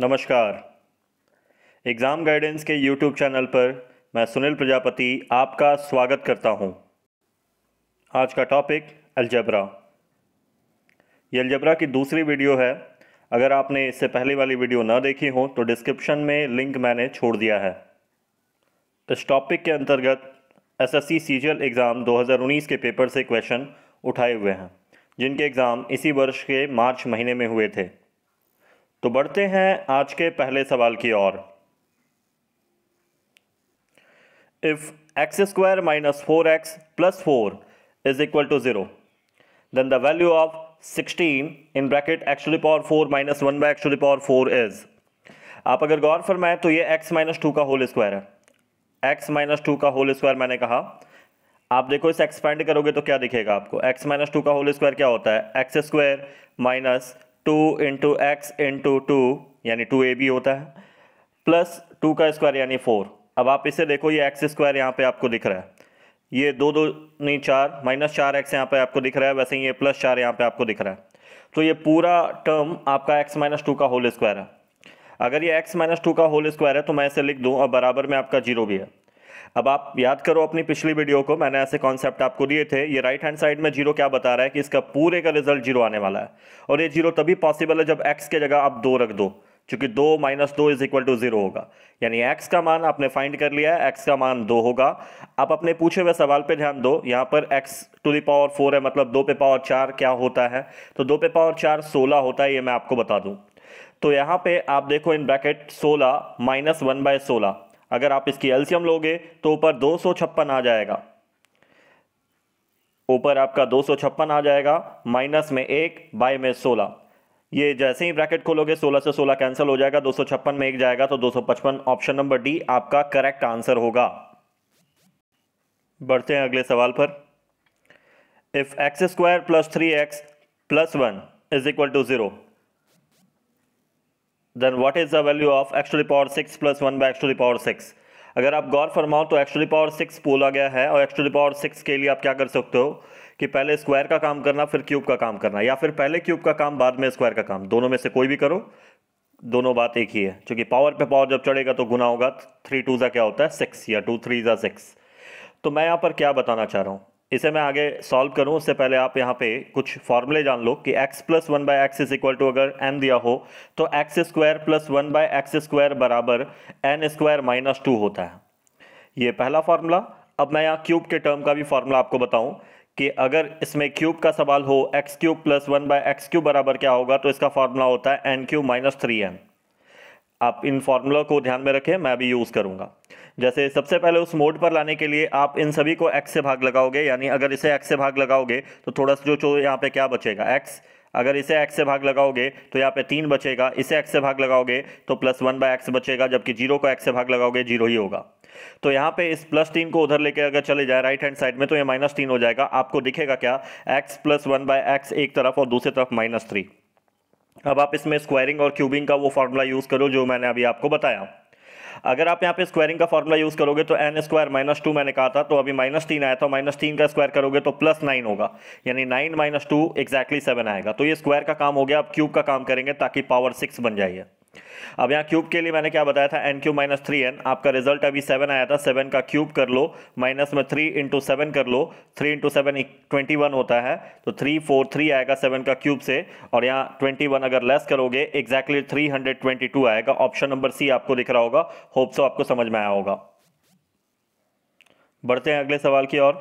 नमस्कार exam guidance के YouTube channel पर मैं सुनील प्रजापति आपका स्वागत करता हूं। आज का टॉपिक अलजबरा ये अलजबरा की दूसरी वीडियो है अगर आपने इससे पहले वाली वीडियो ना देखी हो तो डिस्क्रिप्शन में लिंक मैंने छोड़ दिया है इस टॉपिक के अंतर्गत एसएससी सीजीएल एग्ज़ाम 2019 के पेपर से क्वेश्चन उठाए हुए हैं जिनके एग्ज़ाम इसी वर्ष के मार्च महीने में हुए थे तो बढ़ते हैं आज के पहले सवाल की ओर if x square minus four x plus four is equal to zero then the value of sixteen in bracket x to the power four minus one by actually power four is आप अगर गौर फरमाएं तो ये x माइनस टू का whole square है x minus two का whole square मैंने कहा आप देखो इसे एक्सपेंड करोगे तो क्या दिखेगा आपको x माइनस टू का होल स्क्वायर क्या होता है x square minus two into x into two यानी टू ए बी होता है प्लस टू का स्क्वायर यानी फोर अब आप इसे देखो ये एक्स स्क्वायर यहाँ पे आपको दिख रहा है ये दो दो नहीं चार माइनस चार एक्स यहाँ पे आपको दिख रहा है वैसे ही ये प्लस चार यहाँ पे आपको दिख रहा है तो ये पूरा टर्म आपका एक्स माइनस टू का होल स्क्वायर है अगर ये एक्स माइनस टू का होल स्क्वायर है तो मैं इसे लिख दूँ और बराबर में आपका जीरो भी है अब आप याद करो अपनी पिछली वीडियो को मैंने ऐसे कॉन्सेप्ट आपको दिए थे ये राइट हैंड साइड में जीरो क्या बता रहा है कि इसका पूरे का रिजल्ट जीरो आने वाला है और ये जीरो तभी पॉसिबल है जब एक्स के जगह आप दो रख दो चूंकि दो माइनस दो इज इक्वल टू जीरो होगा यानी एक्स का मान आपने फाइंड कर लिया है एक्स का मान दो होगा आप अपने पूछे हुए सवाल पे ध्यान दो यहाँ पर x to the power four है मतलब दो पे पावर चार क्या होता है तो दो पे पावर चार सोलह होता है ये मैं आपको बता दूँ तो यहाँ पे आप देखो इन ब्रैकेट सोलह माइनस वन बाय सोलह अगर आप इसकी एल्सियम लोगे तो ऊपर दो आ जाएगा ऊपर आपका दो आ जाएगा माइनस में एक बाय में सोलह ये जैसे ही ब्रैकेट खोलोगे 16 से 16 कैंसिल हो जाएगा दो में एक जाएगा तो 255 ऑप्शन नंबर डी आपका करेक्ट आंसर होगा बढ़ते हैं अगले सवाल पर if x square plus three x plus one is equal to zero then what is the value of x to the power six plus one by x to the power six अगर आप गौर फरमाओ तो x to the power six बोला गया है और x to the power six के लिए आप क्या कर सकते हो कि पहले स्क्वायर का काम करना फिर क्यूब का काम करना या फिर पहले क्यूब का काम बाद में स्क्वायर का काम दोनों में से कोई भी करो दोनों बात एक ही है क्योंकि पावर पे पावर जब चढ़ेगा तो गुना होगा थ्री टू ज़ा क्या होता है सिक्स या टू थ्री ज़ा सिक्स तो मैं यहाँ पर क्या बताना चाह रहा हूँ इसे मैं आगे सॉल्व करूं उससे पहले आप यहाँ पे कुछ फॉर्मूले जान लो कि x plus one by x is equal to अगर एन दिया हो तो x square plus one by x square बराबर एन स्क्वायर माइनस टू होता है ये पहला फार्मूला अब मैं यहाँ क्यूब के टर्म का भी फार्मूला आपको बताऊँ कि अगर इसमें क्यूब का सवाल हो x cube plus one by x cube बराबर क्या होगा तो इसका फार्मूला होता है N cube minus three N आप इन फॉर्मूला को ध्यान में रखें मैं अभी यूज़ करूँगा जैसे सबसे पहले उस मोड पर लाने के लिए आप इन सभी को एक्स से भाग लगाओगे यानी अगर इसे एक्स से भाग लगाओगे तो थोड़ा सा जो जो यहाँ पे क्या बचेगा एक्स अगर इसे एक्स से भाग लगाओगे तो यहाँ पे तीन बचेगा इसे एक्स से भाग लगाओगे तो प्लस वन बाय एक्स बचेगा जबकि जीरो को एक्स से भाग लगाओगे जीरो ही होगा तो यहाँ पे इस प्लस तीन को उधर लेके अगर चले जाए राइट हैंड साइड में तो ये माइनस तीन हो जाएगा आपको दिखेगा क्या x plus one by x एक तरफ और दूसरी तरफ माइनस थ्री अब आप इसमें स्क्वायरिंग और क्यूबिंग का वो फार्मूला यूज़ करो जो मैंने अभी आपको बताया अगर आप यहाँ पे स्क्वायरिंग का फार्मूला यूज़ करोगे तो एन स्क्वायर माइनस टू मैंने कहा था तो अभी माइनस तीन आया था माइनस तीन का स्क्वायर करोगे तो प्लस नाइन होगा यानी nine minus two exactly seven आएगा तो ये स्क्वायर का काम हो गया आप क्यूब का काम करेंगे ताकि पावर सिक्स बन जाइए अब यहाँ क्यूब के लिए मैंने क्या बताया था N cube minus three N आपका रिजल्ट अभी सेवन आया था सेवन का क्यूब कर लो माइनस में थ्री इंटू सेवन कर लो three into seven twenty one होता है तो थ्री फोर थ्री आएगा सेवन का क्यूब से और यहाँ ट्वेंटी वन अगर लेस करोगे exactly three hundred twenty two आएगा ऑप्शन नंबर सी आपको दिख रहा होगा होप सो आपको समझ में आया होगा बढ़ते हैं अगले सवाल की ओर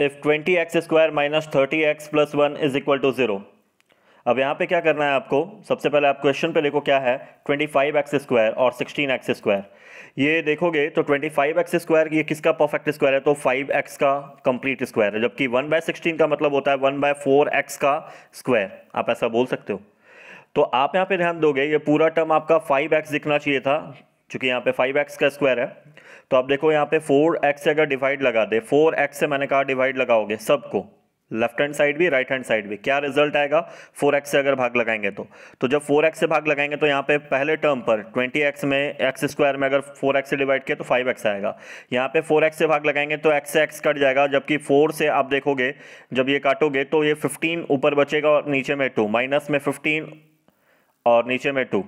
if twenty x square minus thirty x plus one is equal to zero अब यहाँ पे क्या करना है आपको सबसे पहले आप क्वेश्चन पे देखो क्या है ट्वेंटी फाइव एक्स स्क्वायर और सिक्सटीन एक्स स्क्वायर ये देखोगे तो ट्वेंटी फाइव एक्स स्क्वायर ये किसका परफेक्ट स्क्वायर है तो फाइव एक्स का कंप्लीट स्क्वायर है जबकि वन बाय सिक्सटीन का मतलब होता है वन बाय फोर एक्स का स्क्वायर आप ऐसा बोल सकते हो तो आप यहाँ पे ध्यान दोगे ये पूरा टर्म आपका फाइव एक्स दिखना चाहिए था चूँकि यहाँ पे एक्स का स्क्वायर है तो आप देखो यहाँ पे एक्स से अगर डिवाइड लगा दे फोर एक्स से मैंने कहा डिवाइड लगाओगे सबको लेफ्ट हैंड साइड भी राइट हैंड साइड भी क्या रिजल्ट आएगा फोर एक्स से अगर भाग लगाएंगे तो तो जब एक्स से भाग लगाएंगे तो यहाँ पे पहले टर्म पर ट्वेंटी एक्स में एक्स स्क्वायर में अगर फोर एक्स से डिवाइड किया तो फाइव एक्स आएगा यहाँ पे एक्स से भाग लगाएंगे तो एक्स से एक्स कट जाएगा जबकि फोर से आप देखोगे जब ये काटोगे तो ये फिफ्टीन ऊपर बचेगा और नीचे में टू माइनस में फिफ्टीन और नीचे में टू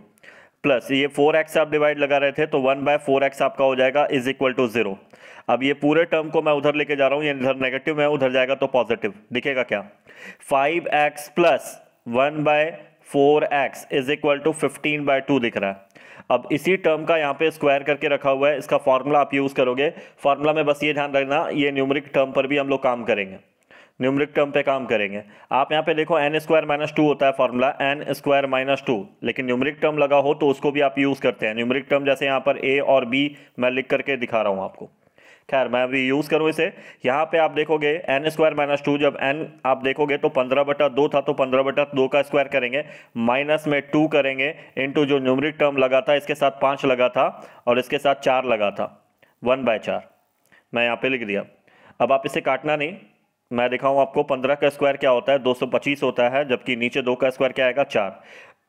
प्लस ये फोर एक्स आप डिवाइड लगा रहे थे तो वन बाय फोर एक्स आपका हो जाएगा इज इक्वल टू जीरो अब ये पूरे टर्म को मैं उधर लेके जा रहा हूँ ये इधर नेगेटिव है उधर जाएगा तो पॉजिटिव दिखेगा क्या five x plus one by four x is equal to fifteen by two दिख रहा है अब इसी टर्म का यहाँ पे स्क्वायर करके रखा हुआ है इसका फॉर्मूला आप यूज़ करोगे फॉर्मूला में बस ये ध्यान रखना ये न्यूमरिक टर्म पर भी हम लोग काम करेंगे न्यूमरिक टर्म पे काम करेंगे आप यहाँ पे देखो एन स्क्वायर माइनस टू होता है formula n square minus two लेकिन न्यूमरिक टर्म लगा हो तो उसको भी आप यूज़ करते हैं न्यूमरिक टर्म जैसे यहाँ पर ए और बी मैं लिख करके दिखा रहा हूँ आपको खैर मैं अभी यूज़ करूँ इसे यहाँ पे आप देखोगे एन स्क्वायर माइनस टू जब एन आप देखोगे तो पंद्रह बटा दो था तो पंद्रह बटा दो का स्क्वायर करेंगे माइनस में टू करेंगे टू जो न्यूमरिक टर्म लगा था इसके साथ पाँच लगा था और इसके साथ चार लगा था वन बाय चार मैं यहाँ पे लिख दिया अब आप इसे काटना नहीं मैं दिखाऊँ आपको पंद्रह का स्क्वायर क्या होता है दो सौ पच्चीस होता है जबकि नीचे दो का स्क्वायर क्या आएगा चार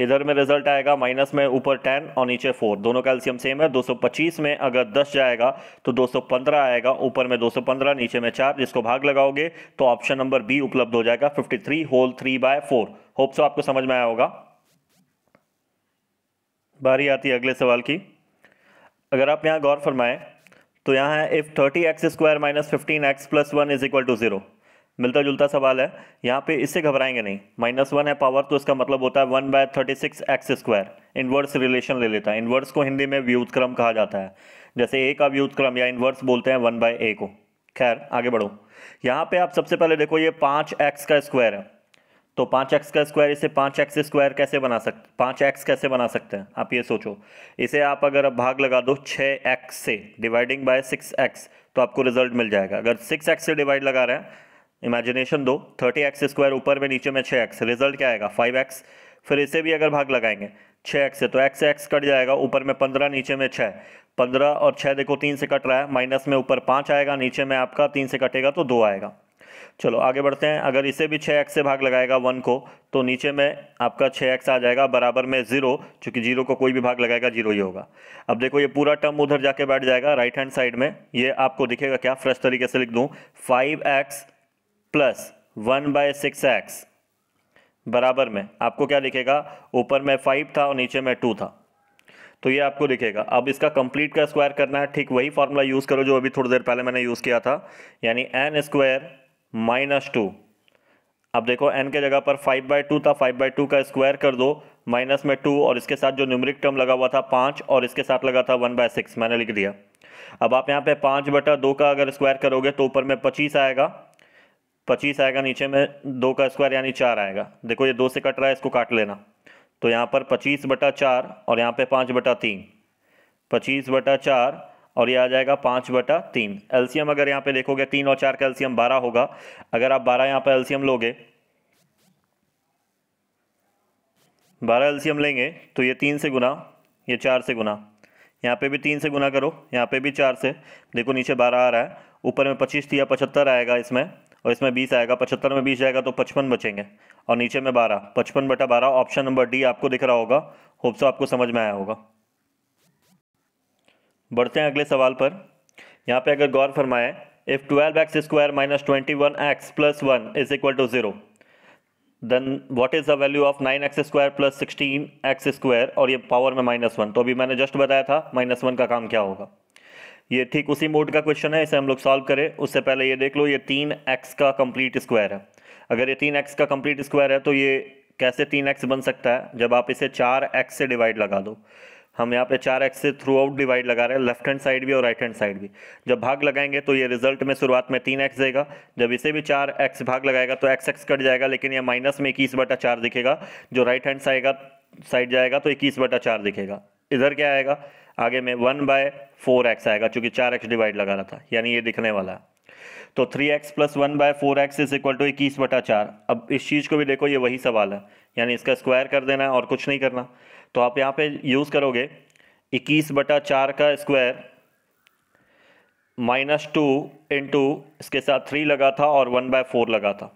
इधर में रिजल्ट आएगा माइनस में ऊपर टेन और नीचे फोर दोनों का एल्सियम सेम है दो सौ पच्चीस में अगर दस जाएगा तो दो सौ पंद्रह आएगा ऊपर में दो सौ पंद्रह नीचे में चार जिसको भाग लगाओगे तो ऑप्शन नंबर बी उपलब्ध हो जाएगा fifty three whole three by four hope so आपको समझ में आया होगा बारी आती है अगले सवाल की अगर आप यहाँ गौर फरमाएं तो यहाँ है if thirty x square minus fifteen x plus one is equal to zero मिलता जुलता सवाल है यहाँ पे इससे घबराएंगे नहीं माइनस वन है पावर तो इसका मतलब होता है one by thirty six x square inverse relation ले लेता है इन्वर्स को हिंदी में व्यूतक्रम कहा जाता है जैसे ए का व्युतक्रम या इन्वर्स बोलते हैं वन बाय ए को खैर आगे बढ़ो यहाँ पे आप सबसे पहले देखो ये पाँच एक्स का स्क्वायर है तो पाँच एक्स का स्क्वायर इसे पाँच एक्स स्क्वायर कैसे बना सकते पाँच एक्स कैसे बना सकते हैं आप ये सोचो इसे आप अगर भाग लगा दो छः एक्स से डिवाइडिंग बाय सिक्स एक्स तो आपको रिजल्ट मिल जाएगा अगर सिक्स एक्स से डिवाइड लगा रहे हैं इमेजिनेशन दो थर्टी एक्स स्क्वायर ऊपर में नीचे में छः एक्स रिजल्ट क्या आएगा फाइव एक्स फिर इसे भी अगर भाग लगाएंगे छः एक्स से तो एक्स से एक्स कट जाएगा ऊपर में पंद्रह नीचे में छः पंद्रह और छः देखो तीन से कट रहा है माइनस में ऊपर पाँच आएगा नीचे में आपका तीन से कटेगा तो दो आएगा चलो आगे बढ़ते हैं अगर इसे भी छः एक्स से भाग लगाएगा वन को तो नीचे में आपका छः एक्स आ जाएगा बराबर में ज़ीरो चूँकि जीरो को कोई भी भाग लगाएगा जीरो ही होगा अब देखो ये पूरा टर्म उधर जाके बैठ जाएगा राइट हैंड साइड में ये आपको दिखेगा क्या फ्रेश तरीके से लिख दूँ five x plus one by six x बराबर में आपको क्या लिखेगा ऊपर में फाइव था और नीचे में टू था तो ये आपको लिखेगा अब इसका कंप्लीट का स्क्वायर करना है ठीक वही फार्मूला यूज़ करो जो अभी थोड़ी देर पहले मैंने यूज़ किया था यानी एन स्क्वायर माइनस टू अब देखो एन के जगह पर फाइव बाय टू था फाइव बाई टू का स्क्वायर कर दो माइनस में टू और इसके साथ जो न्यूमरिक टर्म लगा हुआ था पाँच और इसके साथ लगा था वन बाय सिक्स मैंने लिख दिया अब आप यहाँ पे पाँच बटा दो का अगर स्क्वायर करोगे तो ऊपर में पच्चीस आएगा पच्चीस आएगा नीचे में दो का स्क्वायर यानी चार आएगा देखो ये दो से कट रहा है इसको काट लेना तो यहाँ पर पच्चीस बटा चार और यहाँ पे पाँच बटा तीन पच्चीस बटा चार और ये आ जाएगा पाँच बटा तीन एल्सीयम अगर यहाँ पे देखोगे तीन और चार का एल्सीयम बारह होगा अगर आप बारह यहाँ पर एल्सीयम लोगे बारह एल्सीयम लेंगे तो ये तीन से गुना ये चार से गुना यहाँ पे भी तीन से गुना करो यहाँ पे भी चार से देखो नीचे बारह आ रहा है ऊपर में पच्चीस या पचहत्तर आएगा इसमें और इसमें बीस आएगा पचहत्तर में बीस जाएगा तो पचपन बचेंगे और नीचे में बारह पचपन बटा बारह ऑप्शन नंबर डी आपको दिख रहा होगा होप्सो आपको समझ में आया होगा बढ़ते हैं अगले सवाल पर यहाँ पे अगर गौर फरमाए if twelve x square minus twenty one x plus one is equal to zero then what is the value of nine x square plus sixteen x square और ये पावर में माइनस वन तो अभी मैंने जस्ट बताया था minus one का काम क्या होगा ये ठीक उसी मोड का क्वेश्चन है इसे हम लोग सॉल्व करें उससे पहले ये देख लो ये तीन एक्स का कंप्लीट स्क्वायर है अगर ये तीन एक्स का कंप्लीट स्क्वायर है तो ये कैसे तीन एक्स बन सकता है जब आप इसे चार एक्स से डिवाइड लगा दो हम यहाँ पे चार एक्स से थ्रू आउट डिवाइड लगा रहे हैं लेफ्ट हैंड साइड भी और राइट हैंड साइड भी जब भाग लगाएंगे तो ये रिजल्ट में शुरुआत में तीन एक्स देगा जब इसे भी चार एक्स भाग लगाएगा तो एक्स एक्स कट जाएगा लेकिन ये माइनस में इक्कीस बटा चार दिखेगा जो राइट हैंड साइड साइड जाएगा तो इक्कीस बटा चार दिखेगा इधर क्या आएगा आगे में वन बाय फोर एक्स आएगा चूंकि चार एक्स डिवाइड लगा रहा था यानी ये दिखने वाला है तो three x plus one by four x is equal to इक्कीस बटा चार अब इस चीज़ को भी देखो ये वही सवाल है यानी इसका स्क्वायर कर देना है और कुछ नहीं करना तो आप यहाँ पे यूज़ करोगे इक्कीस बटा चार का स्क्वायर माइनस टू इंटू इसके साथ थ्री लगा था और वन बाय फोर लगा था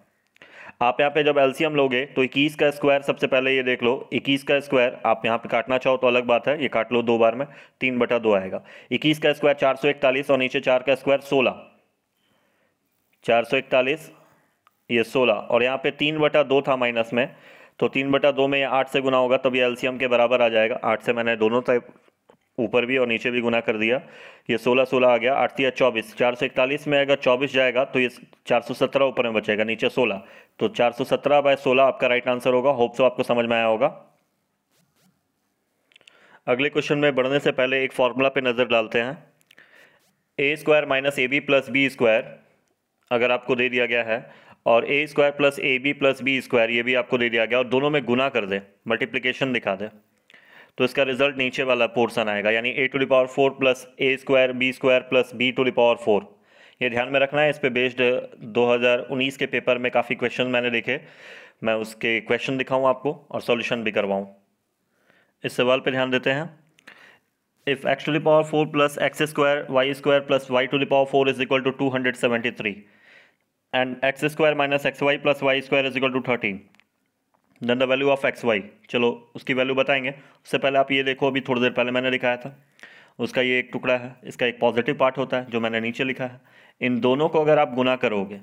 आप यहाँ पे जब एलसीएम लोगे तो 21 का स्क्वायर सबसे पहले ये देख लो 21 का स्क्वायर आप यहाँ पे काटना चाहो तो अलग बात है ये काट लो दो बार में तीन बटा दो आएगा 21 का स्क्वायर 441 और नीचे चार का स्क्वायर 16 441 ये 16 और यहाँ पे तीन बटा दो था माइनस में तो तीन बटा दो में आठ से गुना होगा तब ये एलसीएम के बराबर आ जाएगा आठ से मैंने दोनों टाइप ऊपर भी और नीचे भी गुना कर दिया ये सोलह सोलह आ गया आठ या चौबीस चार सौ इकतालीस में अगर चौबीस जाएगा तो ये चार सौ सत्रह ऊपर में बचेगा नीचे सोलह तो 417 सौ सत्रह बाय सोलह आपका राइट आंसर होगा होप सो आपको समझ में आया होगा अगले क्वेश्चन में बढ़ने से पहले एक फार्मूला पे नज़र डालते हैं a square minus a b plus b square अगर आपको दे दिया गया है और a square plus a b plus b square ये भी आपको दे दिया गया और दोनों में गुना कर दे मल्टीप्लिकेशन दिखा दे तो इसका रिजल्ट नीचे वाला पोर्सन आएगा यानी a to the power four plus a square b square plus b to the power four ये ध्यान में रखना है इस पर बेस्ड 2019 के पेपर में काफ़ी क्वेश्चन मैंने देखे मैं उसके क्वेश्चन दिखाऊँ आपको और सॉल्यूशन भी करवाऊँ इस सवाल पर ध्यान देते हैं if x to the power four plus x square y square plus y to the power four is equal to two hundred seventy three and x square minus x y plus y square is equal to thirteen then the value of x y चलो उसकी value बताएंगे उससे पहले आप ये देखो अभी थोड़ी देर पहले मैंने दिखाया था उसका ये एक टुकड़ा है इसका एक पॉजिटिव पार्ट होता है जो मैंने नीचे लिखा है इन दोनों को अगर आप गुना करोगे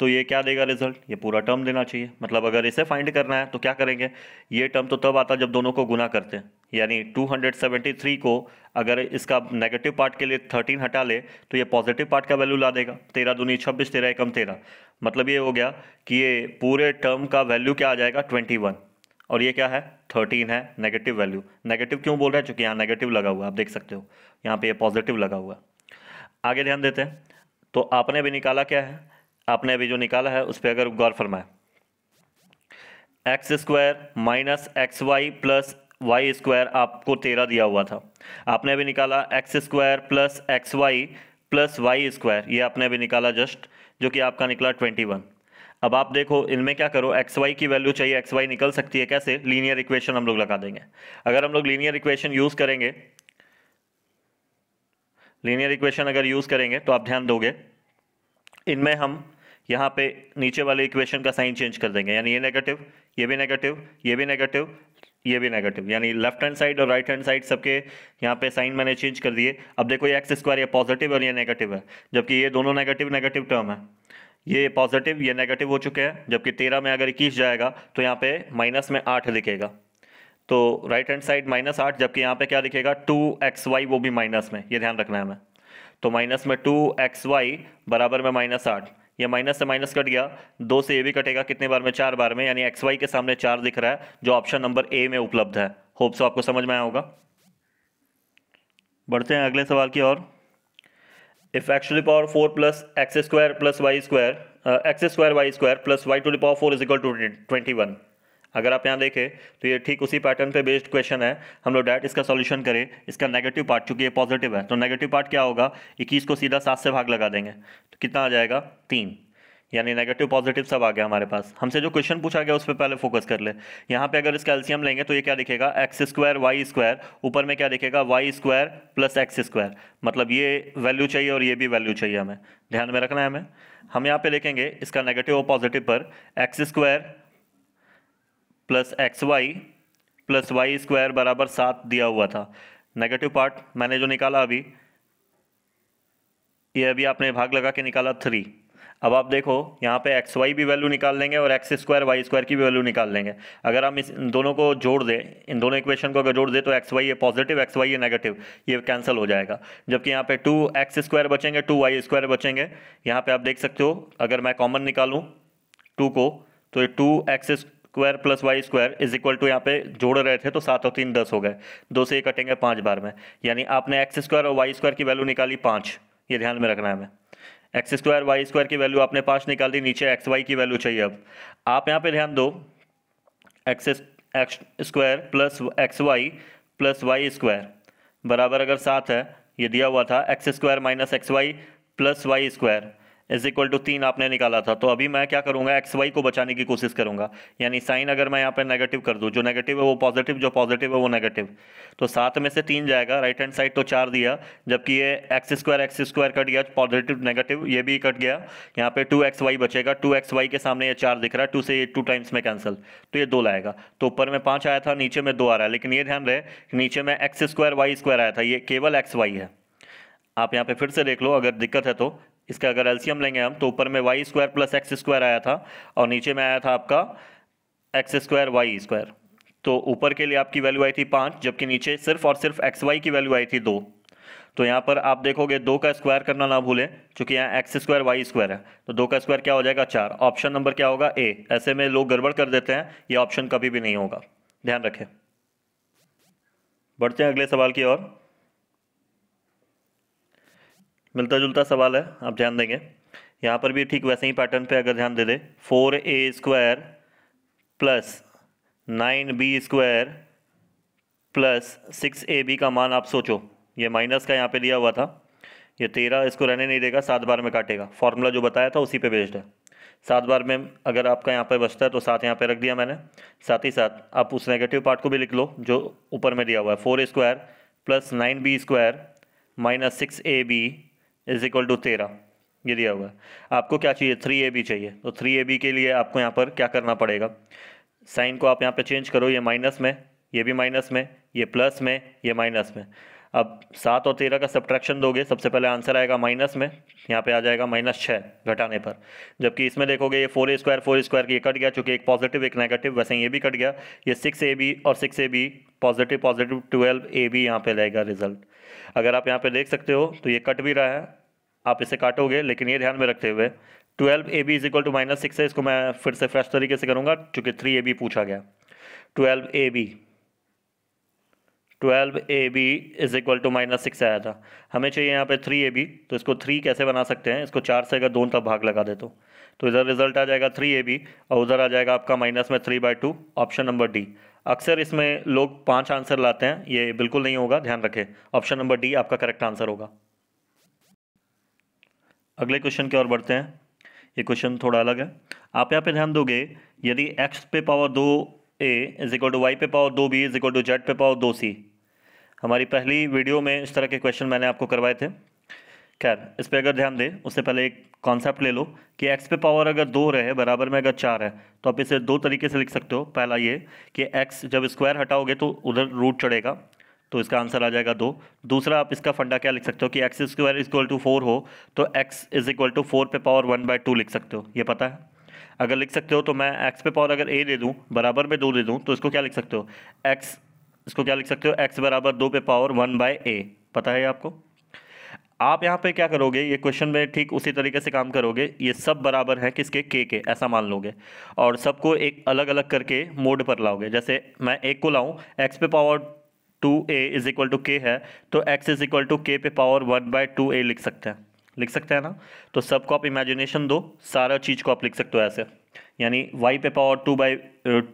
तो ये क्या देगा रिजल्ट ये पूरा टर्म देना चाहिए मतलब अगर इसे फाइंड करना है तो क्या करेंगे ये टर्म तो तब आता जब दोनों को गुना करते हैं यानी 273 को अगर इसका नेगेटिव पार्ट के लिए 13 हटा ले तो ये पॉजिटिव पार्ट का वैल्यू ला देगा तेरह दूनी छब्बीस तेरह एकम तेरह मतलब ये हो गया कि ये पूरे टर्म का वैल्यू क्या आ जाएगा ट्वेंटी और ये क्या है थर्टीन है नेगेटिव वैल्यू नेगेटिव क्यों बोल रहा है चूंकि यहाँ नेगेटिव लगा हुआ है आप देख सकते हो यहाँ पे ये पॉजिटिव लगा हुआ है आगे ध्यान देते हैं तो आपने अभी निकाला क्या है आपने अभी जो निकाला है उस पर अगर गौर फरमाए x square minus x y plus y square आपको तेरह दिया हुआ था आपने अभी निकाला x square plus x y plus y square ये आपने अभी निकाला जस्ट जो कि आपका निकला ट्वेंटी वन अब आप देखो इनमें क्या करो एक्स वाई की वैल्यू चाहिए एक्स वाई निकल सकती है कैसे लीनियर इक्वेशन हम लोग लगा देंगे अगर हम लोग लीनियर इक्वेशन यूज़ करेंगे लीनियर इक्वेशन अगर यूज़ करेंगे तो आप ध्यान दोगे इनमें हम यहाँ पे नीचे वाले इक्वेशन का साइन चेंज कर देंगे यानी ये नेगेटिव ये भी नेगेटिव ये भी नेगेटिव ये भी नेगेटिव यानी लेफ्ट हैंड साइड और राइट हैंड साइड सबके यहाँ पे साइन मैंने चेंज कर दिए अब देखो ये एक्स स्क्वायर ये पॉजिटिव और ये नेगेटिव है जबकि ये दोनों नेगेटिव नेगेटिव टर्म है ये पॉजिटिव ये नेगेटिव हो चुके हैं जबकि तेरह में अगर इक्कीस जाएगा तो यहाँ पे माइनस में आठ दिखेगा तो राइट हैंड साइड माइनस आठ जबकि यहाँ पे क्या दिखेगा टू एक्स वाई वो भी माइनस में ये ध्यान रखना है हमें तो माइनस में टू एक्स वाई बराबर में माइनस आठ ये माइनस से माइनस कट गया दो से ये भी कटेगा कितने बार में चार बार में यानी एक्स वाई के सामने चार दिख रहा है जो ऑप्शन नंबर ए में उपलब्ध है होप्स आपको समझ में आया होगा बढ़ते हैं अगले सवाल की ओर if x to the power 4 plus x square plus y square uh, x square y square plus y to the power 4 is equal to 21 अगर आप यहाँ देखें तो ये ठीक उसी पैटर्न पे बेस्ड क्वेश्चन है हम लोग डायरेक्ट इसका सॉल्यूशन करें इसका नेगेटिव पार्ट चूंकि ये पॉजिटिव है तो नेगेटिव पार्ट क्या होगा इक्कीस को सीधा सात से भाग लगा देंगे तो कितना आ जाएगा तीन यानी नेगेटिव पॉजिटिव सब आ गया हमारे पास हमसे जो क्वेश्चन पूछा गया उस पर पहले फोकस कर ले यहाँ पे अगर इसका एल्सियम लेंगे तो ये क्या दिखेगा एक्स स्क्वायर वाई स्क्वायर ऊपर में क्या दिखेगा y square plus x square मतलब ये वैल्यू चाहिए और ये भी वैल्यू चाहिए हमें ध्यान में रखना है हमें हम यहाँ पे देखेंगे इसका नेगेटिव और पॉजिटिव पर x square plus x y plus y square बराबर सात दिया हुआ था नेगेटिव पार्ट मैंने जो निकाला अभी ये अभी आपने भाग लगा के निकाला थ्री अब आप देखो यहाँ पे एक्स वाई भी वैल्यू निकाल लेंगे और एक्स स्क्वायर वाई स्क्वायर की भी वैल्यू निकाल लेंगे अगर हम इस इन दोनों को जोड़ दें इन दोनों इक्वेशन को अगर जोड़ दें तो एक्स वाई ये पॉजिटिव एक्स वाई ये नेगेटिव ये कैंसिल हो जाएगा जबकि यहाँ पे टू एक्स स्क्वायर बचेंगे टू वाई स्क्वायर बचेंगे यहाँ पर आप देख सकते हो अगर मैं कॉमन निकालूँ टू को तो ये two x square plus y square is equal to यहाँ पे जोड़ रहे थे तो सात और तीन दस हो गए दो से ये कटेंगे पाँच बार में यानी आपने एक्स स्क्वायर और वाई स्क्वायर की वैल्यू निकाली पाँच ये ध्यान में रखना है हमें एक्स स्क्वायर वाई स्क्वायर की वैल्यू आपने पाँच निकाल दी नीचे एक्स वाई की वैल्यू चाहिए अब आप यहाँ पे ध्यान दो x x square plus x y plus y square बराबर अगर सात है ये दिया हुआ था x square minus x y plus y square is equal to तीन आपने निकाला था तो अभी मैं क्या करूँगा एक्स वाई को बचाने की कोशिश करूँगा यानी साइन अगर मैं यहाँ पर नेगेटिव कर दूँ जो नेगेटिव है वो पॉजिटिव जो पॉजिटिव है वो नेगेटिव तो सात में से तीन जाएगा राइट हैंड साइड तो चार दिया जबकि ये x square x square cut गया पॉजिटिव नेगेटिव ये भी कट गया यहाँ पे टू एक्स वाई बचेगा टू एक्स वाई के सामने ये चार दिख रहा है टू से टू टाइम्स में कैंसिल तो ये दो लाएगा तो ऊपर में पाँच आया था नीचे में दो आ रहा है लेकिन ये ध्यान रहे नीचे में एक्स स्क्वायर वाई स्क्वायर आया था ये केवल एक्स वाई है आप यहाँ पे फिर से देख लो अगर दिक्कत है तो इसका अगर एल्सियम लेंगे हम तो ऊपर में y square plus x square आया था और नीचे में आया था आपका एक्स स्क्वायर वाई स्क्वायर तो ऊपर के लिए आपकी वैल्यू आई थी पाँच जबकि नीचे सिर्फ और सिर्फ एक्स वाई की वैल्यू आई थी दो तो यहाँ पर आप देखोगे दो का स्क्वायर करना ना भूलें क्योंकि यहाँ एक्स स्क्वायर वाई स्क्वायर है तो दो का स्क्वायर क्या हो जाएगा चार ऑप्शन नंबर क्या होगा ए ऐसे में लोग गड़बड़ कर देते हैं ये ऑप्शन कभी भी नहीं होगा ध्यान रखें बढ़ते हैं अगले सवाल की ओर मिलता जुलता सवाल है आप ध्यान देंगे यहाँ पर भी ठीक वैसे ही पैटर्न पे अगर ध्यान दे दे four a square plus nine b square plus six a b का मान आप सोचो ये माइनस का यहाँ पे लिया हुआ था ये तेरह इसको रहने नहीं देगा सात बार में काटेगा फार्मूला जो बताया था उसी पे बेस्ड है सात बार में अगर आपका यहाँ पर बचता है तो सात यहाँ पर रख दिया मैंने साथ ही साथ आप उस नेगेटिव पार्ट को भी लिख लो जो ऊपर में दिया हुआ है four square plus nine b square minus six a b is equal to तेरह ये दिया हुआ है आपको क्या चाहिए थ्री ए बी चाहिए तो थ्री ए बी के लिए आपको यहाँ पर क्या करना पड़ेगा साइन को आप यहाँ पे चेंज करो ये माइनस में ये भी माइनस में ये प्लस में ये माइनस में अब सात और तेरह का सब्ट्रैक्शन दोगे सबसे पहले आंसर आएगा माइनस में यहाँ पे आ जाएगा माइनस छः घटाने पर जबकि इसमें देखोगे ये फोर स्क्वायर फोर स्क्वायर की कट गया चूँकि एक पॉजिटिव एक नेगेटिव वैसे ये भी कट गया ये सिक्स ए बी और six a b positive positive twelve a b यहाँ पर रहेगा रिजल्ट अगर आप यहाँ पे देख सकते हो तो ये कट भी रहा है आप इसे काटोगे लेकिन ये ध्यान में रखते हुए twelve a b is equal to minus six है इसको मैं फिर से फ्रेश तरीके से करूँगा चूँकि थ्री ए बी पूछा गया twelve a b twelve a b is equal to minus six आया था हमें चाहिए यहाँ पे थ्री ए बी तो इसको थ्री कैसे बना सकते हैं इसको चार से अगर दोनों तक भाग लगा दे तो तो इधर रिजल्ट आ जाएगा थ्री ए बी और उधर आ जाएगा आपका माइनस में three by two option number D अक्सर इसमें लोग पाँच आंसर लाते हैं ये बिल्कुल नहीं होगा ध्यान रखें ऑप्शन नंबर डी आपका करेक्ट आंसर होगा अगले क्वेश्चन की ओर बढ़ते हैं ये क्वेश्चन थोड़ा अलग है आप यहाँ पे ध्यान दोगे यदि एक्स पे पावर दो a is equal to y पे पावर दो b is equal to z पे पावर दो सी हमारी पहली वीडियो में इस तरह के क्वेश्चन मैंने आपको करवाए थे खैर इस पर अगर ध्यान दें उससे पहले एक कॉन्सेप्ट ले लो कि एक्स पे पावर अगर दो रहे बराबर में अगर चार है तो आप इसे दो तरीके से लिख सकते हो पहला ये कि एक्स जब स्क्वायर हटाओगे तो उधर रूट चढ़ेगा तो इसका आंसर आ जाएगा दो दूसरा आप इसका फंडा क्या लिख सकते हो कि x square is equal to four हो तो x is equal to four पे पावर वन बाय टू लिख सकते हो ये पता है अगर लिख सकते हो तो मैं एक्स पे पावर अगर ए दे दूँ बराबर में दो दे दूँ तो इसको क्या लिख सकते हो एक्स इसको क्या लिख सकते हो एक्स बराबर दो पे पावर वन बाय ए पता है आपको आप यहाँ पे क्या करोगे ये क्वेश्चन में ठीक उसी तरीके से काम करोगे ये सब बराबर है किसके के के ऐसा मान लोगे और सबको एक अलग अलग करके मोड पर लाओगे जैसे मैं एक को लाऊँ एक्स पे power two a is equal to k है तो x is equal to k पे power one by two a लिख सकते हैं लिख सकते हैं ना तो सबको आप इमेजिनेशन दो सारा चीज़ को आप लिख सकते हो ऐसे यानी वाई पे power two by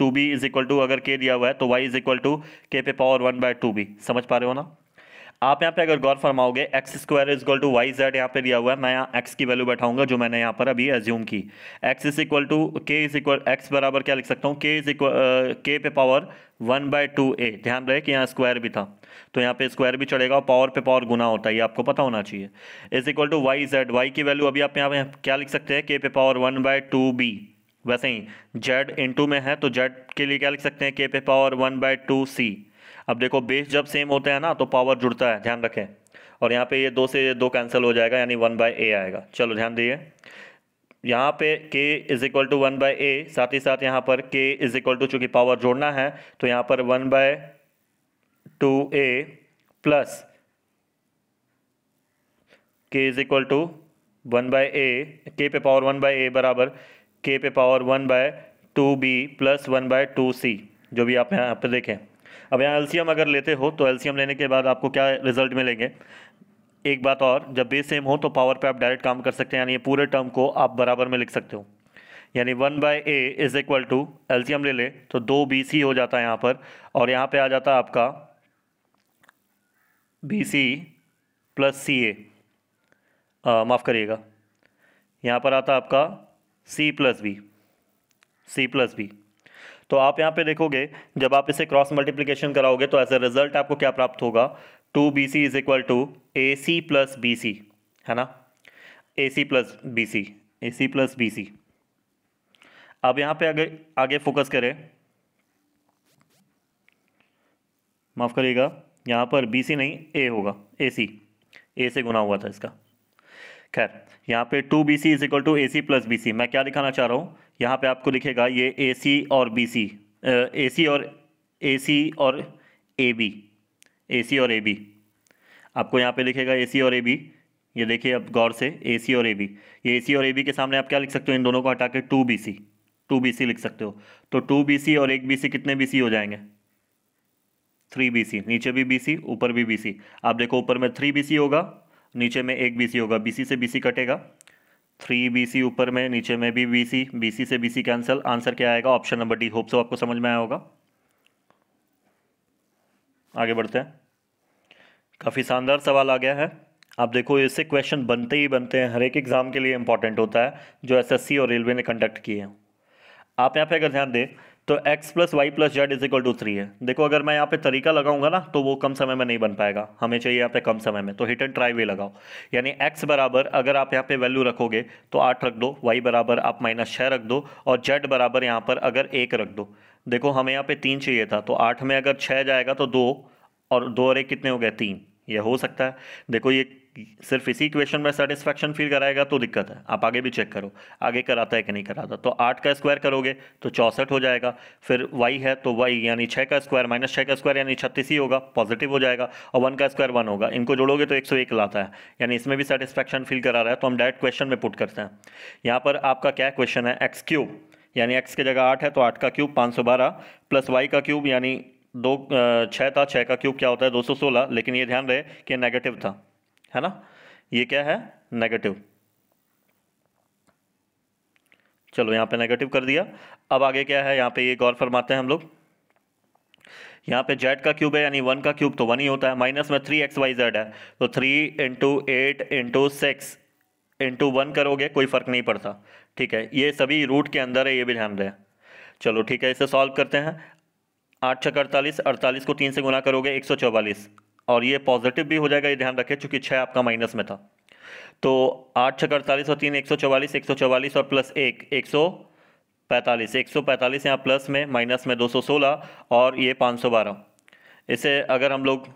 two b is equal to अगर के दिया हुआ है तो Y is equal to k पे power one by two b समझ पा रहे हो ना आप यहाँ पे अगर गौर फरमाओगे x square is equal to y z यहाँ पे दिया हुआ है मैं यहाँ एक्स की वैल्यू बैठाऊंगा जो मैंने यहाँ पर अभी एज्यूम की x is equal to k is equal x बराबर क्या लिख सकता हूँ के इज इक्वल के पे power one by two a ध्यान रहे कि यहाँ स्क्वायर भी था तो यहाँ पे स्क्वायर भी चढ़ेगा और पावर पे पावर गुना होता है ये आपको पता होना चाहिए is equal to y z y की वैल्यू अभी आप यहाँ क्या लिख सकते हैं के पे power one by two b वैसे ही जेड इंटू में है तो जेड के लिए क्या लिख सकते हैं के पे power one by two c अब देखो बेस जब सेम होते हैं ना तो पावर जुड़ता है ध्यान रखें और यहाँ पे ये दो से दो कैंसिल हो जाएगा यानी वन बाय ए आएगा चलो ध्यान दिए यहाँ पे k is equal to one by a साथ ही साथ यहाँ पर k इज इक्वल टू चूँकि पावर जोड़ना है तो यहाँ पर one by two a plus k is equal to one by a k पे पावर वन बाय ए बराबर के पे power one by two b plus one by two c जो भी आप यहाँ पर देखें अब यहाँ एल्सीयम अगर लेते हो तो एल्सीयम लेने के बाद आपको क्या रिजल्ट मिलेंगे एक बात और जब बेस सेम हो तो पावर पे आप डायरेक्ट काम कर सकते हैं यानी ये पूरे टर्म को आप बराबर में लिख सकते हो यानी one by a is equal to LCM ले ले तो दो बी सी हो जाता है यहाँ पर और यहाँ पे आ जाता है आपका बी सी प्लस सी ए माफ़ करिएगा यहाँ पर आता आपका c plus b c plus b तो आप यहाँ पे देखोगे जब आप इसे क्रॉस मल्टीप्लीकेशन कराओगे तो एज ए रिजल्ट आपको क्या प्राप्त होगा two b c is equal to a c plus b c है ना a c plus b c a c plus b c अब यहाँ पे आगे आगे फोकस करें माफ़ करिएगा यहाँ पर बी सी नहीं ए होगा ए सी ए से गुना हुआ था इसका खैर यहाँ पे two b c is equal to a c plus b c मैं क्या दिखाना चाह रहा हूँ यहाँ पे आपको लिखेगा ये ए सी और बी सी ए सी और ए सी और ए बी ए सी और ए बी आपको यहाँ पे लिखेगा ए सी और ए बी ये देखिए अब गौर से ए सी और ए बी ये ए सी और ए बी के सामने आप क्या लिख सकते हो इन दोनों को हटा के two b c two b c लिख सकते हो तो टू बी सी और एक बी सी कितने बी सी हो जाएंगे थ्री बी सी नीचे भी बी सी ऊपर भी बी सी आप देखो ऊपर में थ्री बी सी होगा नीचे में एक बी सी होगा बी सी से बी सी कटेगा थ्री बी सी ऊपर में नीचे में भी बी सी बी सी से बी सी कैंसिल आंसर क्या आएगा option number D hope so आपको समझ में आया होगा आगे बढ़ते हैं काफ़ी शानदार सवाल आ गया है आप देखो इससे क्वेश्चन बनते ही बनते हैं हर एक एग्ज़ाम के लिए इंपॉर्टेंट होता है जो एसएससी और रेलवे ने कंडक्ट किए हैं आप यहाँ पे अगर ध्यान दें तो x plus y plus z is equal to three है देखो अगर मैं यहाँ पे तरीका लगाऊंगा ना तो वो कम समय में नहीं बन पाएगा हमें चाहिए यहाँ पे कम समय में तो हिट एंड ट्राई वे लगाओ यानी x बराबर अगर आप यहाँ पे वैल्यू रखोगे तो आठ रख दो y बराबर आप माइनस छः रख दो और z बराबर यहाँ पर अगर एक रख दो देखो हमें यहाँ पे तीन चाहिए था तो आठ में अगर छः जाएगा तो दो और दो और एक कितने हो गए तीन ये हो सकता है देखो ये सिर्फ इसी क्वेश्चन में सेटिस्फैक्शन फील कराएगा तो दिक्कत है आप आगे भी चेक करो आगे कराता है कि नहीं कराता तो आठ का स्क्वायर करोगे तो चौंसठ हो जाएगा फिर वाई है तो वाई यानी छः का स्क्वायर माइनस छः का स्क्वायर यानी छत्तीस ही होगा पॉजिटिव हो जाएगा और वन का स्क्वायर वन होगा इनको जोड़ोगे तो एक सौ एक लाता है यानी इसमें भी सेटिस्फैक्शन फील करा रहा है तो हम डायरेक्ट क्वेश्चन में पुट करते हैं यहाँ पर आपका क्या क्वेश्चन है एक्स क्यूब यानी एक्स की जगह आठ है तो आठ का क्यूब पाँच सौ बारह प्लस वाई का क्यूब यानी दो छः था छः का क्यूब क्या होता है दो सौ सोलह लेकिन ये ध्यान रहे कि नेगेटिव था है ना ये क्या है नेगेटिव चलो यहाँ पे नेगेटिव कर दिया अब आगे क्या है यहाँ पे ये गौर फरमाते हैं हम लोग यहाँ पे जेड का क्यूब है यानी वन का क्यूब तो वन ही होता है माइनस में थ्री एक्स वाई जेड है तो three into eight into six into one करोगे कोई फ़र्क नहीं पड़ता ठीक है ये सभी रूट के अंदर है ये भी ध्यान रहे चलो ठीक है इसे सॉल्व करते हैं आठ छः अड़तालीस अड़तालीस को तीन से गुना करोगे एक सौ चौवालीस और ये पॉजिटिव भी हो जाएगा ये ध्यान रखें चूंकि छः आपका माइनस में था तो आठ छः अड़तालीस और तीन एक सौ चौवालीस एक सौ चवालीस और प्लस एक एक सौ पैंतालीस एक सौ पैंतालीस यहाँ प्लस में माइनस में दो सौ सोलह और ये पाँच सौ बारह इसे अगर हम लोग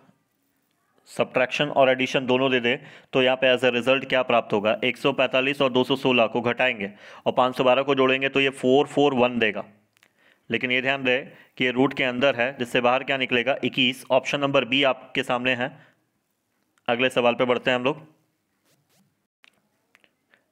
सब्ट्रैक्शन और एडिशन दोनों दे दें तो यहाँ पे एज ए रिजल्ट क्या प्राप्त होगा एक सौ पैंतालीस और दो सौ सोलह को घटाएंगे और पाँच सौ बारह को जोड़ेंगे तो ये फोर फोर वन देगा लेकिन ये ध्यान रहे कि ये रूट के अंदर है जिससे बाहर क्या निकलेगा 21 ऑप्शन नंबर बी आपके सामने है अगले सवाल पे बढ़ते हैं हम लोग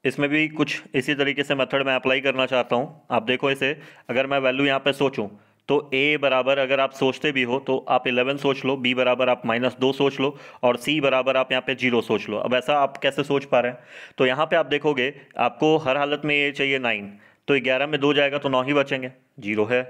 इसमें भी कुछ इसी तरीके से मेथड मैं अप्लाई करना चाहता हूँ आप देखो इसे अगर मैं वैल्यू यहाँ पर सोचूँ तो ए बराबर अगर आप सोचते भी हो तो आप 11 सोच लो बी बराबर आप माइनस दो सोच लो और सी बराबर आप यहाँ पे जीरो सोच लो अब ऐसा आप कैसे सोच पा रहे हैं तो यहाँ पे आप देखोगे आपको हर हालत में ये चाहिए नाइन तो ग्यारह में दो जाएगा तो नौ ही बचेंगे जीरो है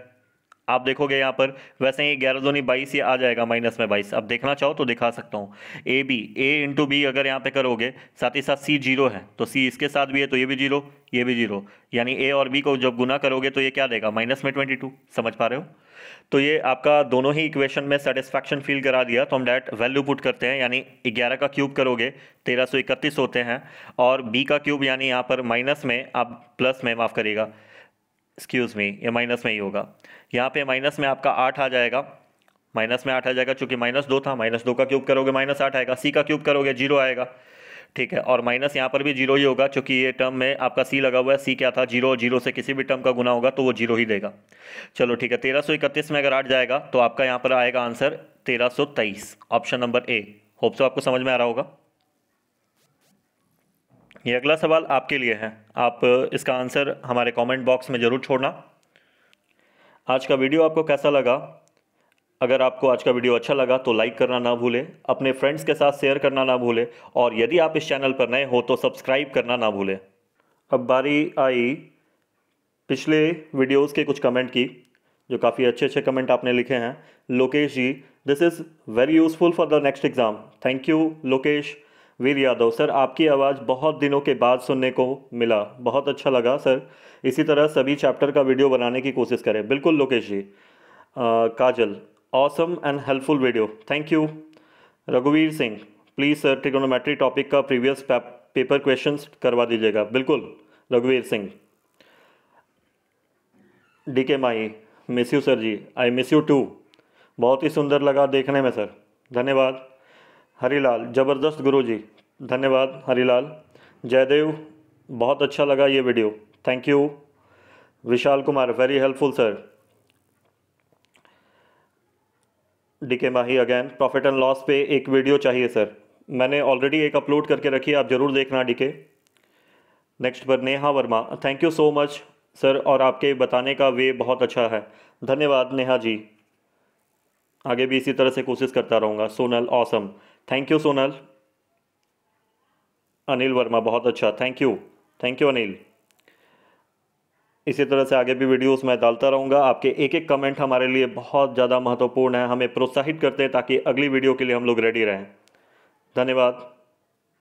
आप देखोगे यहाँ पर वैसे ही ग्यारह दोनी बाईस ये आ जाएगा माइनस में बाईस अब देखना चाहो तो दिखा सकता हूँ a b a into b अगर यहाँ पे करोगे साथ ही साथ सी जीरो है तो सी इसके साथ भी है तो ये भी जीरो ये भी जीरो यानी ए और बी को जब गुना करोगे तो ये क्या देगा माइनस में ट्वेंटी टू समझ पा रहे हो तो ये आपका दोनों ही इक्वेशन में सेटिस्फैक्शन फील करा दिया तो हम डायरेक्ट वैल्यू पुट करते हैं यानी ग्यारह का क्यूब करोगे तेरह सौ इकतीस होते हैं और बी का क्यूब यानी यहाँ पर माइनस में आप प्लस में माफ़ करिएगा एक्सक्यूज़ मी ये माइनस में ही होगा यहाँ पे माइनस में आपका आठ आ जाएगा माइनस में आठ आ जाएगा चूंकि माइनस दो था माइनस दो का क्यूब करोगे माइनस आठ आएगा सी का क्यूब करोगे जीरो आएगा ठीक है और माइनस यहाँ पर भी जीरो ही होगा क्योंकि ये टर्म में आपका सी लगा हुआ है सी क्या था जीरो जीरो से किसी भी टर्म का गुना होगा तो वो जीरो ही देगा चलो ठीक है तेरह सौ इकतीस में अगर आठ जाएगा तो आपका यहाँ पर आएगा आंसर तेरह सौ तेईस option number A hope so आपको समझ में आ रहा होगा ये अगला सवाल आपके लिए है आप इसका आंसर हमारे कमेंट बॉक्स में ज़रूर छोड़ना आज का वीडियो आपको कैसा लगा अगर आपको आज का वीडियो अच्छा लगा तो लाइक करना ना भूलें अपने फ्रेंड्स के साथ शेयर करना ना भूलें और यदि आप इस चैनल पर नए हो तो सब्सक्राइब करना ना भूलें अब बारी आई पिछले वीडियोस के कुछ कमेंट की जो काफ़ी अच्छे अच्छे कमेंट आपने लिखे हैं Lokesh ji this is very useful for the next exam thank you Lokesh Veer Yadav sir आपकी आवाज़ बहुत दिनों के बाद सुनने को मिला बहुत अच्छा लगा सर इसी तरह सभी चैप्टर का वीडियो बनाने की कोशिश करें बिल्कुल Lokesh ji Kajal awesome and helpful video thank you रघुवीर Singh please sir trigonometry topic का प्रीवियस पेपर क्वेश्चंस करवा दीजिएगा बिल्कुल रघुवीर Singh D K my miss you sir ji I miss you too बहुत ही सुंदर लगा देखने में सर धन्यवाद हरिलाल ज़बरदस्त गुरु जी धन्यवाद हरिलाल जयदेव बहुत अच्छा लगा ये video thank you Vishal Kumar very helpful sir D K Mahi again profit and loss पे एक वीडियो चाहिए सर मैंने ऑलरेडी एक अपलोड करके रखी है आप ज़रूर देखना डी के नेक्स्ट पर Neha Verma thank you so much sir और आपके बताने का वे बहुत अच्छा है धन्यवाद नेहा जी आगे भी इसी तरह से कोशिश करता रहूँगा Sonal awesome awesome. Thank you Sonal Anil Verma बहुत अच्छा thank you thank you Anil इसी तरह से आगे भी वीडियोस मैं डालता रहूँगा आपके एक एक कमेंट हमारे लिए बहुत ज़्यादा महत्वपूर्ण है हमें प्रोत्साहित करते हैं ताकि अगली वीडियो के लिए हम लोग रेडी रहें धन्यवाद